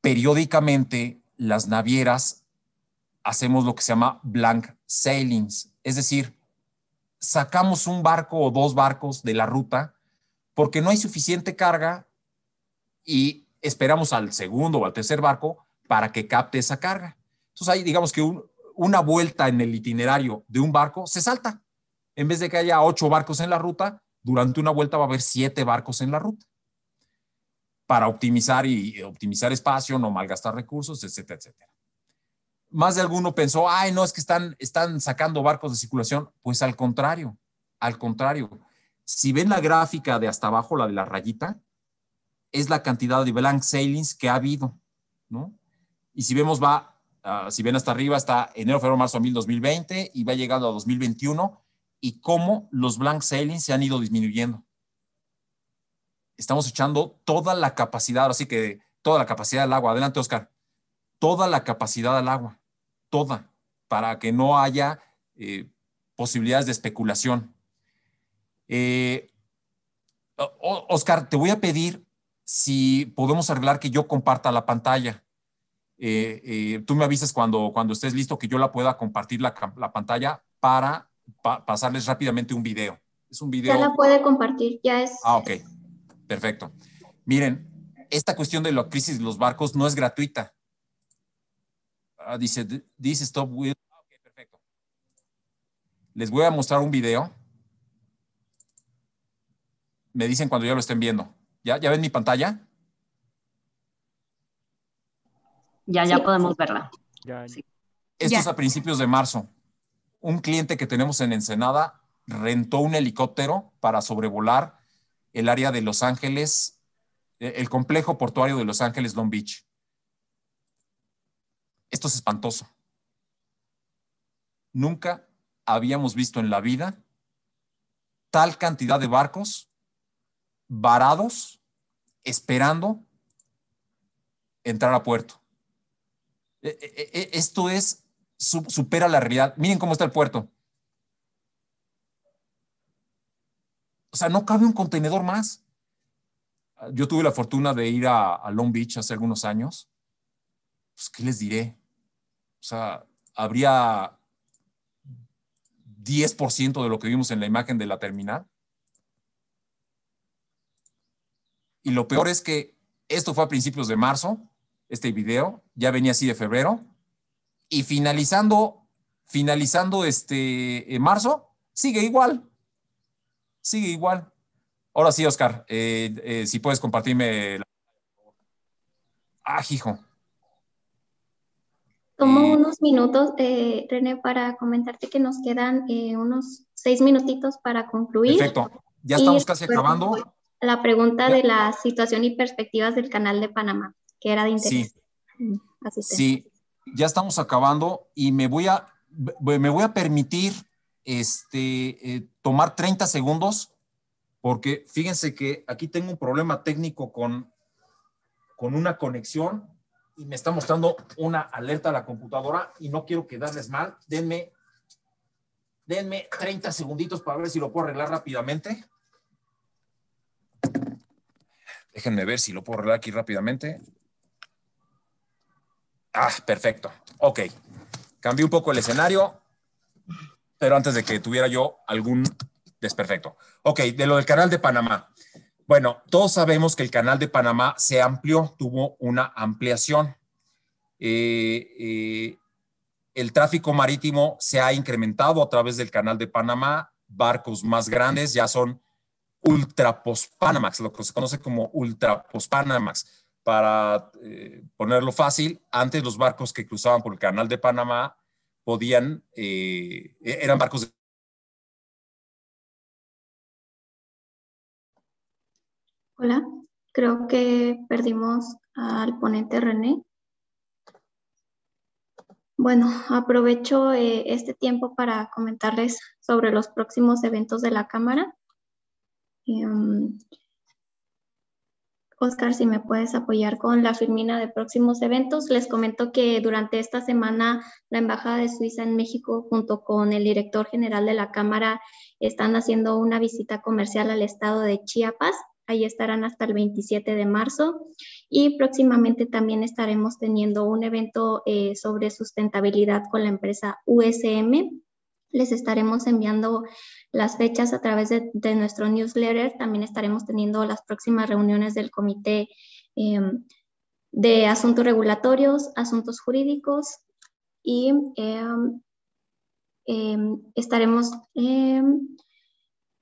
periódicamente las navieras hacemos lo que se llama blank sailings, es decir, sacamos un barco o dos barcos de la ruta porque no hay suficiente carga y esperamos al segundo o al tercer barco para que capte esa carga. Entonces ahí digamos que una vuelta en el itinerario de un barco se salta en vez de que haya ocho barcos en la ruta, durante una vuelta va a haber siete barcos en la ruta para optimizar y optimizar espacio, no malgastar recursos, etcétera, etcétera. Más de alguno pensó, ay, no, es que están, están sacando barcos de circulación. Pues al contrario, al contrario. Si ven la gráfica de hasta abajo, la de la rayita, es la cantidad de blank sailings que ha habido, ¿no? Y si vemos, va, ah, si ven hasta arriba, está enero, febrero, marzo de 2020 y va llegando a 2021 y cómo los blank sailings se han ido disminuyendo. Estamos echando toda la capacidad, así que toda la capacidad del agua. Adelante, Oscar. Toda la capacidad del agua, toda, para que no haya eh, posibilidades de especulación. Eh, Oscar, te voy a pedir si podemos arreglar que yo comparta la pantalla. Eh, tú me avisas cuando, cuando estés listo que yo la pueda compartir la pantalla para pasarles rápidamente un video. Es un video. Ya la puede compartir, ya es. Ah, ok. Perfecto. Miren, esta cuestión de la crisis de los barcos no es gratuita. Ah, dice, dice stop ah, ok, perfecto. Les voy a mostrar un video. Me dicen cuando ya lo estén viendo. ¿Ya, ya ven mi pantalla? Ya, ya podemos verla. Ya. Esto es a principios de marzo un cliente que tenemos en Ensenada rentó un helicóptero para sobrevolar el área de Los Ángeles, eh, el complejo portuario de Los Ángeles, Long Beach. Esto es espantoso. Nunca habíamos visto en la vida tal cantidad de barcos varados, esperando entrar a puerto. E, e, e, esto es supera la realidad. Miren cómo está el puerto. O sea, no cabe un contenedor más. Yo tuve la fortuna de ir a, Long Beach hace algunos años. Pues, ¿qué les diré? O sea, habría 10% de lo que vimos en la imagen de la terminal. Y lo peor es que esto fue a principios de marzo, este video, ya venía así de febrero, y finalizando, finalizando este marzo, sigue igual. Sigue igual. Ahora sí, Oscar, eh, eh, si puedes compartirme. La... Ah, hijo. Tomo eh, unos minutos, René, para comentarte que nos quedan unos seis minutitos para concluir. Perfecto. Ya estamos casi acabando. La pregunta de la situación y perspectivas del canal de Panamá, que era de interés. Mm, sí. Así sí ya estamos acabando y me voy a, me voy a permitir este, eh, tomar 30 segundos porque fíjense que aquí tengo un problema técnico con, con una conexión y me está mostrando una alerta a la computadora y no quiero quedarles mal. Denme, denme 30 segunditos para ver si lo puedo arreglar rápidamente. Déjenme ver si lo puedo arreglar aquí rápidamente. Ah, perfecto. Ok. Cambié un poco el escenario, pero antes de que tuviera yo algún desperfecto. Ok, de lo del canal de Panamá. Bueno, todos sabemos que el canal de Panamá se amplió, tuvo una ampliación. Eh, eh, el tráfico marítimo se ha incrementado a través del canal de Panamá. Barcos más grandes ya son ultra post Panamax, lo que se conoce como ultra post Panamax para eh, ponerlo fácil, antes los barcos que cruzaban por el canal de Panamá podían, eh, e-, eran barcos de... Hola, creo que perdimos al ponente René. Bueno, aprovecho eh, este tiempo para comentarles sobre los próximos eventos de la Cámara. Em, Oscar, si me puedes apoyar con la firmina de próximos eventos. Les comento que durante esta semana la Embajada de Suiza en México junto con el director general de la Cámara están haciendo una visita comercial al estado de Chiapas. Ahí estarán hasta el 27 de marzo y próximamente también estaremos teniendo un evento eh, sobre sustentabilidad con la empresa USM les estaremos enviando las fechas a través de, nuestro newsletter. También estaremos teniendo las próximas reuniones del comité em, de asuntos regulatorios, asuntos jurídicos y em, em, estaremos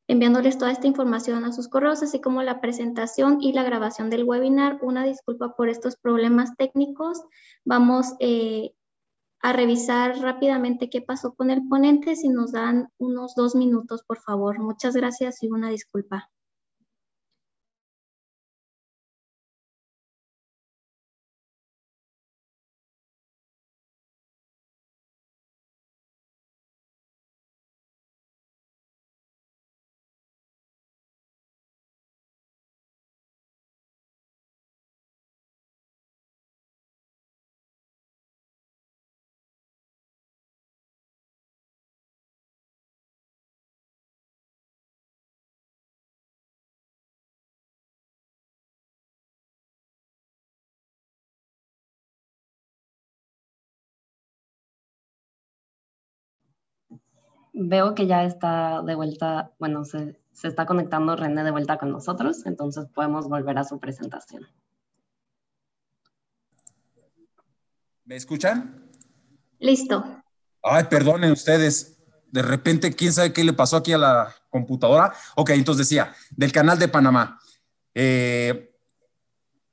enviándoles toda esta información a sus correos, así como la presentación y la grabación del webinar. Una disculpa por estos problemas técnicos. Vamos eh, a revisar rápidamente qué pasó con el ponente. Si nos dan unos dos minutos, por favor. Muchas gracias y una disculpa. veo que ya está de vuelta, bueno, se, está conectando René de vuelta con nosotros, entonces podemos volver a su presentación. ¿Me escuchan? Listo. Ay, perdonen ustedes. De repente, quién sabe qué le pasó aquí a la computadora. Ok, entonces decía, del canal de Panamá. Eh,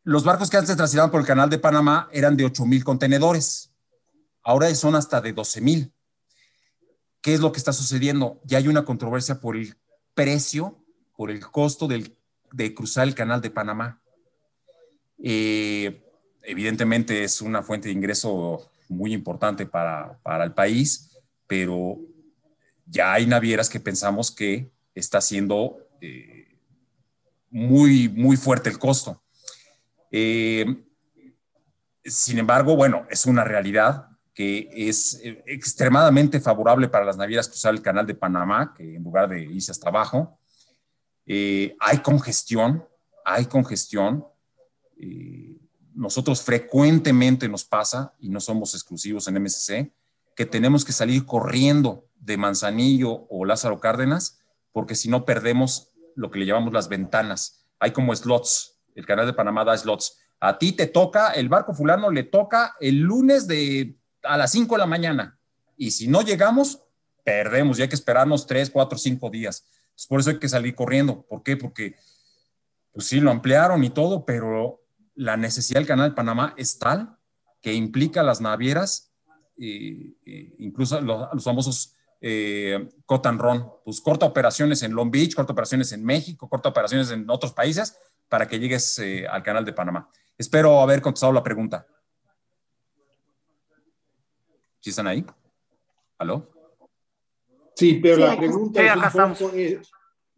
los barcos que antes transitaban por el canal de Panamá eran de 8 mil contenedores. Ahora son hasta de 12 mil. ¿qué es lo que está sucediendo? Ya hay una controversia por el precio, por el costo de cruzar el canal de Panamá. Eh, evidentemente es una fuente de ingreso muy importante para, el país, pero ya hay navieras que pensamos que está siendo eh, muy, muy fuerte el costo. Eh, sin embargo, bueno, es una realidad que es eh, extremadamente favorable para las navieras cruzar el canal de Panamá, que en lugar de irse hasta abajo. Eh, hay congestión, hay congestión. Eh, nosotros frecuentemente nos pasa, y no somos exclusivos en MSC, que tenemos que salir corriendo de Manzanillo o Lázaro Cárdenas, porque si no perdemos lo que le llamamos las ventanas. Hay como slots, el canal de Panamá da slots. A ti te toca, el barco fulano le toca el lunes de a las 5 de la mañana. Y si no llegamos, perdemos y hay que esperarnos 3, 4, 5 días. por eso hay que salir corriendo. ¿Por qué? Porque, pues sí, lo ampliaron y todo, pero la necesidad del canal de Panamá es tal que implica las navieras, e incluso los, famosos eh, Cotton Run, pues corta operaciones en Long Beach, corta operaciones en México, corta operaciones en otros países para que llegues eh, al canal de Panamá. Espero haber contestado la pregunta. ¿Sí están ahí? ¿Aló? Sí, pero la pregunta es, eh,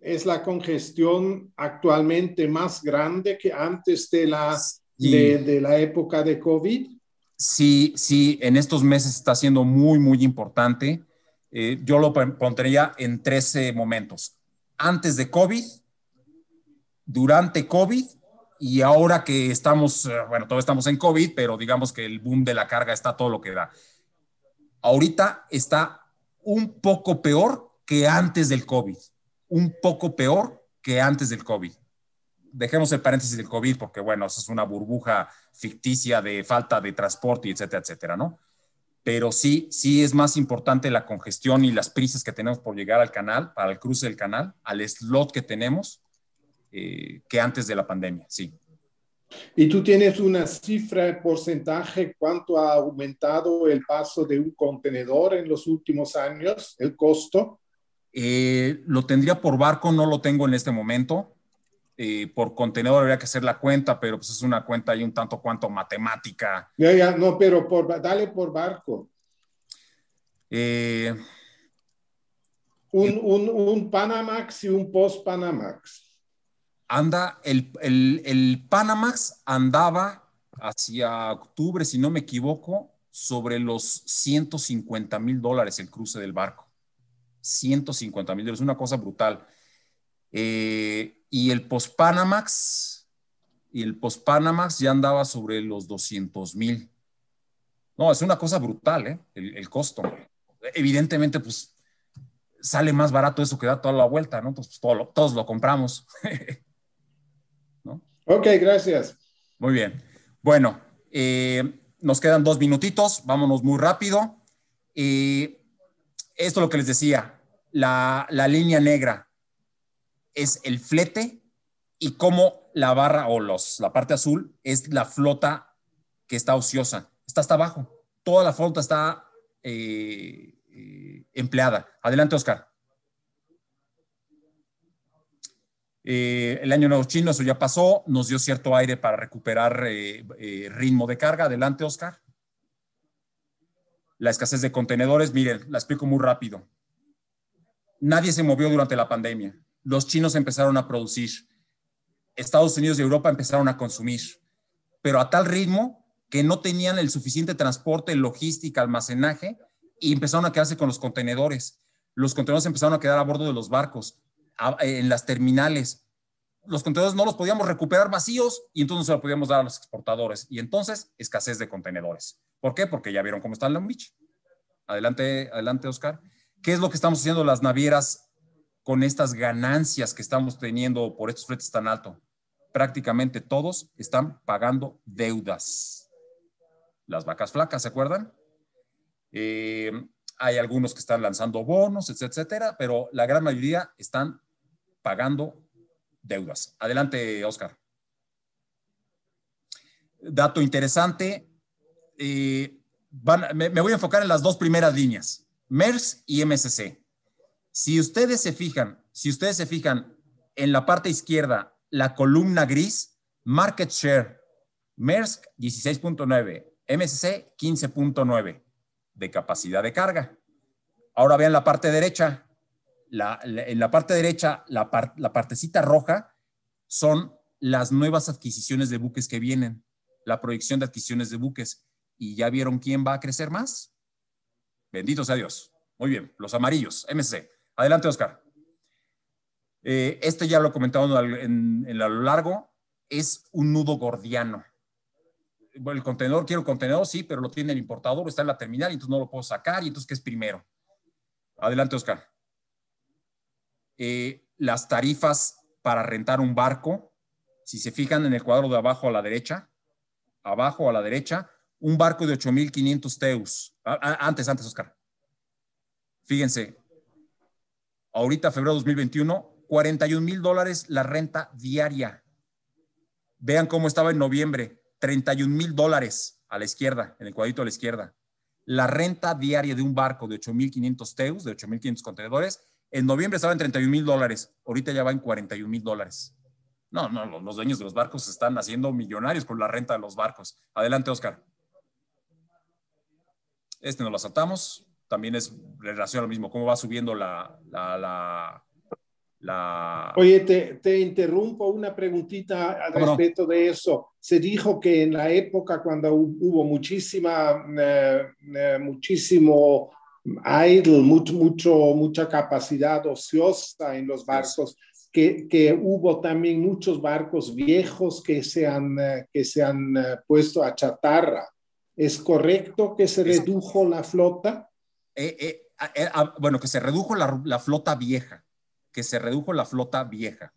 es, la congestión actualmente más grande que antes de la, de, la época de COVID. Sí, sí, en estos meses está siendo muy, muy importante. Eh, yo lo pondría en 13 momentos. Antes de COVID, durante COVID y ahora que estamos, eh, bueno, todavía estamos en COVID, pero digamos que el boom de la carga está todo lo que da ahorita está un poco peor que antes del COVID, un poco peor que antes del COVID. Dejemos el paréntesis del COVID porque, bueno, eso es una burbuja ficticia de falta de transporte, etcétera, etcétera, ¿no? Pero sí, sí es más importante la congestión y las prisas que tenemos por llegar al canal, para el cruce del canal, al slot que tenemos, eh, que antes de la pandemia, sí. ¿Y tú tienes una cifra, porcentaje, cuánto ha aumentado el paso de un contenedor en los últimos años, el costo? Eh, lo tendría por barco, no lo tengo en este momento. Eh, por contenedor habría que hacer la cuenta, pero pues es una cuenta y un tanto cuanto matemática. Ya, ya, no, pero dale por barco. Eh, un, un, un Panamax y un post-Panamax anda, el, el, Panamax andaba hacia octubre, si no me equivoco, sobre los 150 mil dólares el cruce del barco. 150 mil dólares, una cosa brutal. Eh, y el post-Panamax, y el post-Panamax ya andaba sobre los 200 mil. No, es una cosa brutal, ¿eh? El, costo. Evidentemente, pues sale más barato eso que da toda la vuelta, ¿no? pues, todos lo compramos. Ok, gracias. Muy bien. Bueno, eh, nos quedan dos minutitos, vámonos muy rápido. Y eh, esto es lo que les decía, la, línea negra es el flete y como la barra o los, la parte azul es la flota que está ociosa, está hasta abajo. Toda la flota está eh, empleada. Adelante, Oscar. Eh, el año nuevo chino, eso ya pasó, nos dio cierto aire para recuperar eh, eh, ritmo de carga. Adelante, Oscar. La escasez de contenedores, miren, la explico muy rápido. Nadie se movió durante la pandemia. Los chinos empezaron a producir. Estados Unidos y Europa empezaron a consumir, pero a tal ritmo que no tenían el suficiente transporte, logística, almacenaje y empezaron a quedarse con los contenedores. Los contenedores empezaron a quedar a bordo de los barcos en las terminales. Los contenedores no los podíamos recuperar vacíos y entonces no se los podíamos dar a los exportadores. Y entonces, escasez de contenedores. ¿Por qué? Porque ya vieron cómo está el Long Adelante, adelante, Oscar. ¿Qué es lo que estamos haciendo las navieras con estas ganancias que estamos teniendo por estos fletes tan altos? Prácticamente todos están pagando deudas. Las vacas flacas, ¿se acuerdan? Eh, hay algunos que están lanzando bonos, etcétera, pero la gran mayoría están pagando deudas. Adelante, Oscar. Dato interesante. Eh, me, voy a enfocar en las dos primeras líneas, MERS y MSC. Si ustedes se fijan, si ustedes se fijan en la parte izquierda, la columna gris, market share, MERS 16.9, MSC 15.9 de capacidad de carga. Ahora vean la parte derecha. La, en la parte derecha, la, partecita roja son las nuevas adquisiciones de buques que vienen, la proyección de adquisiciones de buques. ¿Y ya vieron quién va a crecer más? Bendito sea Dios. Muy bien, los amarillos, MC. Adelante, Oscar. Eh, este ya lo comentamos en, lo largo, es un nudo gordiano el contenedor, quiero el contenedor, sí, pero lo tiene el importador, está en la terminal y entonces no lo puedo sacar y entonces ¿qué es primero? Adelante, Oscar. Eh, las tarifas para rentar un barco, si se fijan en el cuadro de abajo a la derecha, abajo a la derecha, un barco de 8.500 teus. Antes, antes, Oscar. Fíjense, ahorita febrero de 2021, 41 mil dólares la renta diaria. Vean cómo estaba en noviembre, 31 mil dólares a la izquierda, en el cuadrito a la izquierda. La renta diaria de un barco de 8.500 teus, de 8.500 contenedores, en noviembre estaba en 31 mil dólares, ahorita ya va en 41 mil dólares. No, no, los dueños de los barcos se están haciendo millonarios con la renta de los barcos. Adelante, Oscar. Este nos lo saltamos. También es relación a lo mismo, cómo va subiendo la, la Oye, te, interrumpo una preguntita al respecto de eso. Se dijo que en la época cuando hubo muchísima, eh, eh, muchísimo idle, mucho, mucha capacidad ociosa en los barcos, que, hubo también muchos barcos viejos que se han, eh, que se han puesto a chatarra. ¿Es correcto que se redujo la flota? bueno, que se redujo la flota vieja que se redujo la flota vieja.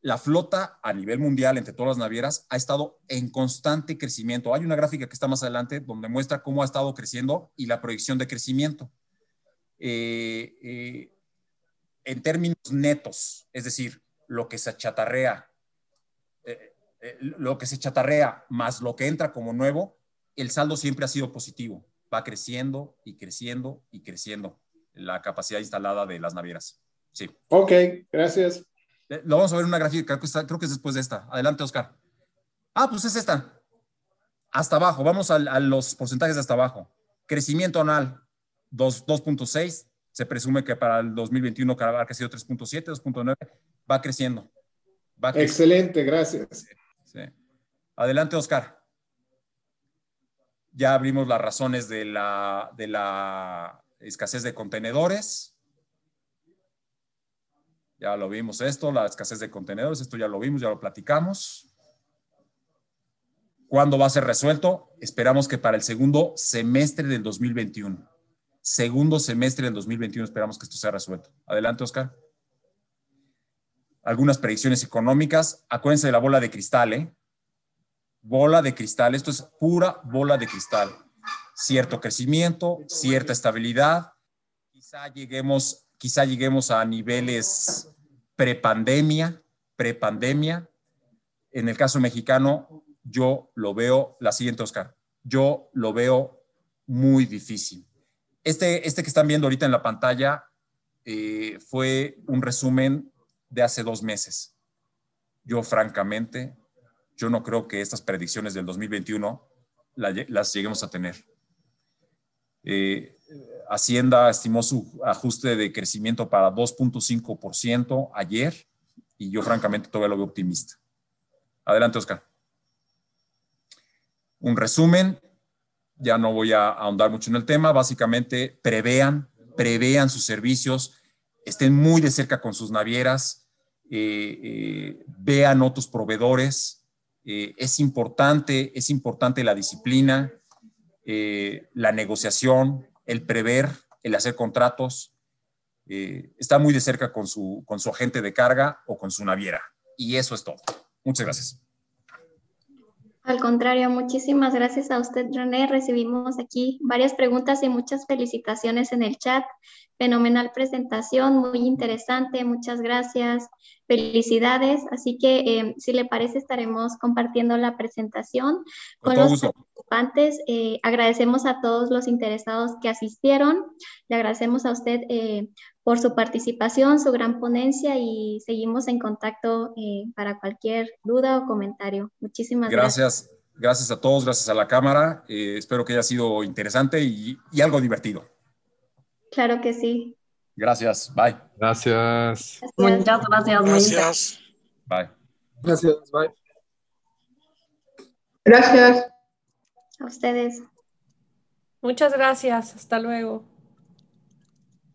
La flota a nivel mundial, entre todas las navieras, ha estado en constante crecimiento. Hay una gráfica que está más adelante donde muestra cómo ha estado creciendo y la proyección de crecimiento. Eh, eh, en términos netos, es decir, lo que se eh, lo que se chatarrea más lo que entra como nuevo, el saldo siempre ha sido positivo. Va creciendo y creciendo y creciendo la capacidad instalada de las navieras. Sí. Ok, gracias. Eh, lo vamos a ver en una gráfica, creo que, es después de esta. Adelante, Oscar. Ah, pues es esta. Hasta abajo, vamos a, los porcentajes de hasta abajo. Crecimiento anual, 2.6. Se presume que para el 2021 habrá crecido 3.7, 2.9. Va creciendo. Va creciendo. Excelente, gracias. Adelante, Oscar. Ya abrimos las razones de la escasez de contenedores ya lo vimos esto, la escasez de contenedores, esto ya lo vimos, ya lo platicamos. ¿Cuándo va a ser resuelto? Esperamos que para el segundo semestre del 2021. Segundo semestre del 2021 esperamos que esto sea resuelto. Adelante, Oscar. Algunas predicciones económicas. Acuérdense de la bola de cristal, ¿eh? Bola de cristal. Esto es pura bola de cristal. Cierto crecimiento, cierta estabilidad. Quizá lleguemos quizá lleguemos a niveles prepandemia, prepandemia. En el caso mexicano, yo lo veo, la siguiente, Oscar, yo lo veo muy difícil. Este, este que están viendo ahorita en la pantalla eh, fue un resumen de hace dos meses. Yo, francamente, yo no creo que estas predicciones del 2021 las lleguemos a tener. Eh, Hacienda estimó su ajuste de crecimiento para 2.5% ayer y yo francamente todavía lo veo optimista. Adelante, Oscar. Un resumen, ya no voy a ahondar mucho en el tema, básicamente prevean, prevean sus servicios, estén muy de cerca con sus navieras, eh, eh, vean otros proveedores, eh, es importante, es importante la disciplina, la negociación, el prever, el hacer contratos, eh, está muy de cerca con su, con su agente de carga o con su naviera. Y eso es todo. Muchas gracias. Al contrario, muchísimas gracias a usted, René. Recibimos aquí varias preguntas y muchas felicitaciones en el chat. Fenomenal presentación, muy interesante, muchas gracias, felicidades. Así que, em, si le parece, estaremos compartiendo la presentación con, los participantes. Eh, agradecemos a todos los interesados que asistieron. Le agradecemos a usted eh, por su participación, su gran ponencia y seguimos en contacto eh, para cualquier duda o comentario. Muchísimas gracias. Gracias, a todos, gracias a la Cámara. Eh, espero que haya sido interesante y, algo divertido. Claro que sí. Gracias, bye. Gracias. Muchas gracias. Gracias. Bye. Gracias, bye. Gracias. A ustedes. Muchas gracias, hasta luego.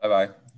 Bye bye.